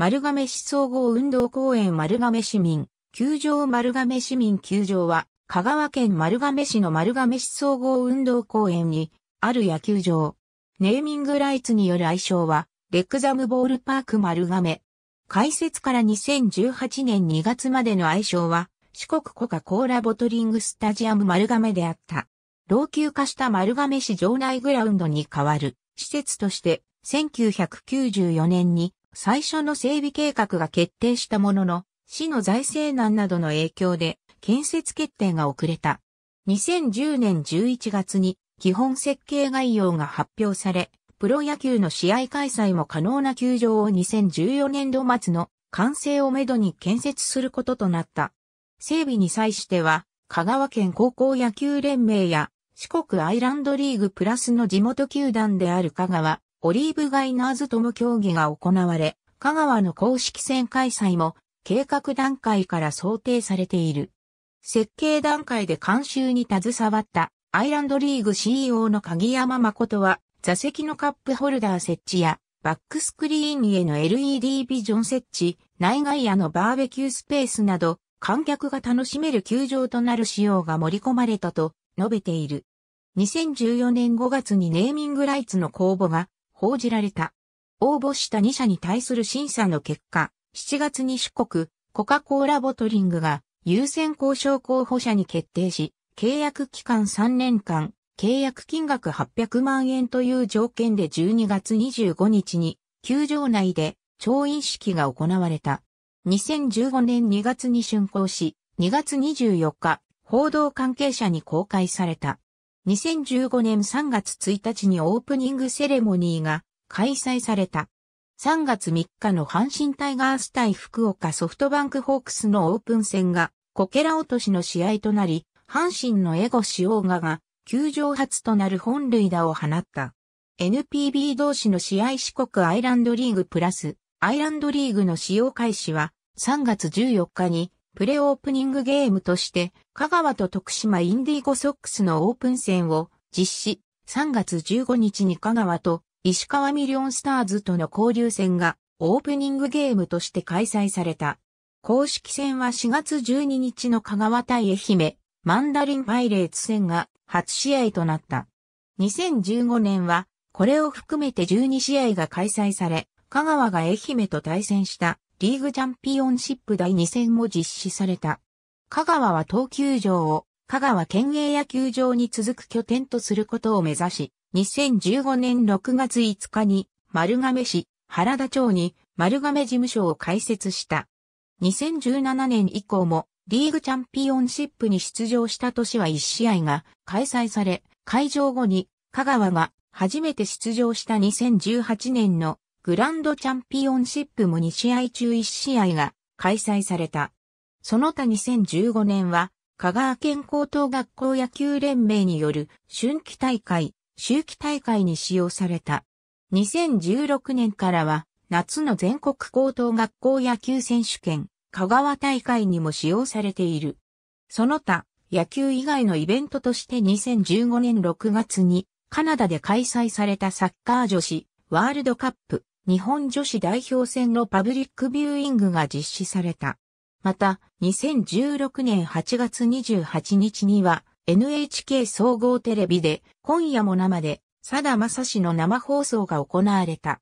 丸亀市総合運動公園丸亀市民、球場丸亀市民球場は、香川県丸亀市の丸亀市総合運動公園に、ある野球場。ネーミングライツによる愛称は、レックザムボールパーク丸亀。開設から2018年2月までの愛称は、四国コカ・コーラボトリングスタジアム丸亀であった。老朽化した丸亀市場内グラウンドに代わる施設として1994年に最初の整備計画が決定したものの、市の財政難などの影響で建設決定が遅れた。2010年11月に基本設計概要が発表され、プロ野球の試合開催も可能な球場を2014年度末の完成をめどに建設することとなった。整備に際しては、香川県高校野球連盟や四国アイランドリーグプラスの地元球団である香川オリーブガイナーズとも協議が行われ、香川の公式戦開催も計画段階から想定されている。設計段階で監修に携わったアイランドリーグ CEO の鍵山誠は座席のカップホルダー設置やバックスクリーンへの LED ビジョン設置、内外野のバーベキュースペースなど観客が楽しめる球場となる仕様が盛り込まれたと述べている。2014年5月にネーミングライツの公募が報じられた。応募した2社に対する審査の結果、7月に出国、コカ・コーラボトリングが優先交渉候補者に決定し、契約期間3年間、契約金額800万円という条件で12月25日に、球場内で調印式が行われた。2015年2月に竣工し、2月24日、報道関係者に公開された。2015年3月1日にオープニングセレモニーが開催された。3月3日の阪神タイガース対福岡ソフトバンクホークスのオープン戦がコケラ落としの試合となり、阪神のエゴシオーガが球場初となる本塁打を放った。NPB 同士の試合四国アイランドリーグプラスアイランドリーグの使用開始は3月14日にプレオープニングゲームとして、香川と徳島インディーゴソックスのオープン戦を実施、3月15日に香川と石川ミリオンスターズとの交流戦がオープニングゲームとして開催された。公式戦は4月12日の香川対愛媛、マンダリンパイレーツ戦が初試合となった。2015年は、これを含めて12試合が開催され、香川が愛媛と対戦したリーグチャンピオンシップ第2戦も実施された。香川は東球場を香川県営野球場に続く拠点とすることを目指し、2015年6月5日に丸亀市原田町に丸亀事務所を開設した。2017年以降もリーグチャンピオンシップに出場した年は1試合が開催され、会場後に香川が初めて出場した2018年のグランドチャンピオンシップも2試合中1試合が開催された。その他2015年は、香川県高等学校野球連盟による春季大会、秋季大会に使用された。2016年からは、夏の全国高等学校野球選手権、香川大会にも使用されている。その他、野球以外のイベントとして2015年6月に、カナダで開催されたサッカー女子ワールドカップ日本女子代表戦のパブリックビューイングが実施された。また、2016年8月28日には、NHK 総合テレビで、今夜も生で、佐田正氏の生放送が行われた。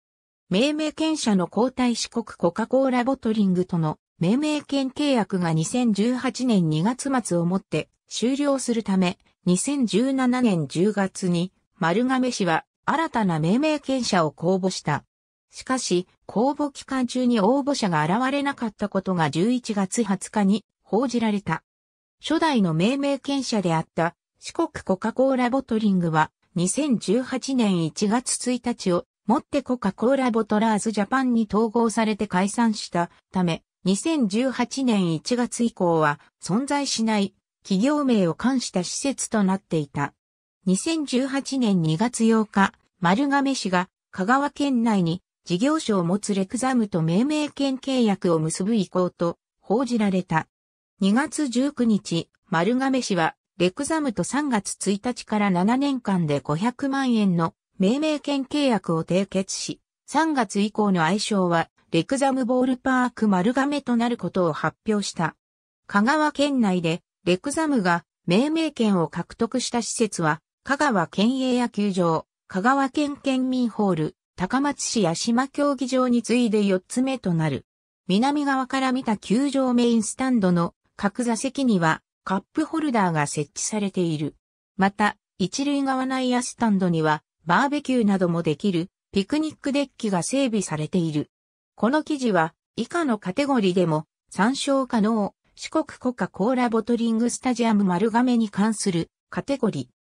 命名権者の交代四国コカ・コーラボトリングとの命名権契約が2018年2月末をもって終了するため、2017年10月に丸亀市は新たな命名権者を公募した。しかし、公募期間中に応募者が現れなかったことが11月20日に報じられた。初代の命名権者であった四国コカ・コーラボトリングは2018年1月1日をもってコカ・コーラボトラーズジャパンに統合されて解散したため2018年1月以降は存在しない企業名を冠した施設となっていた。2018年2月8日、丸亀市が香川県内に事業所を持つレクザムと命名権契約を結ぶ意向と報じられた。2月19日、丸亀市は、レクザムと3月1日から7年間で500万円の命名権契約を締結し、3月以降の愛称は、レクザムボールパーク丸亀となることを発表した。香川県内で、レクザムが命名権を獲得した施設は、香川県営野球場、香川県県民ホール、高松市八島競技場に次いで4つ目となる。南側から見た球場メインスタンドの各座席にはカップホルダーが設置されている。また、一塁側内野スタンドにはバーベキューなどもできるピクニックデッキが整備されている。この記事は以下のカテゴリーでも参照可能四国国家コーラボトリングスタジアム丸亀に関するカテゴリー。